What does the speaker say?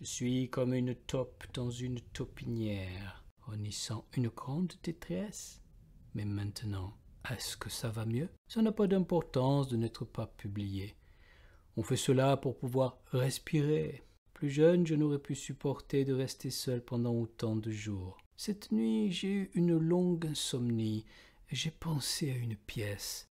Je suis comme une taupe dans une taupinière, renissant une grande détresse. Mais maintenant, est-ce que ça va mieux Ça n'a pas d'importance de n'être pas publié. On fait cela pour pouvoir respirer. Plus jeune, je n'aurais pu supporter de rester seul pendant autant de jours. Cette nuit, j'ai eu une longue insomnie. et J'ai pensé à une pièce.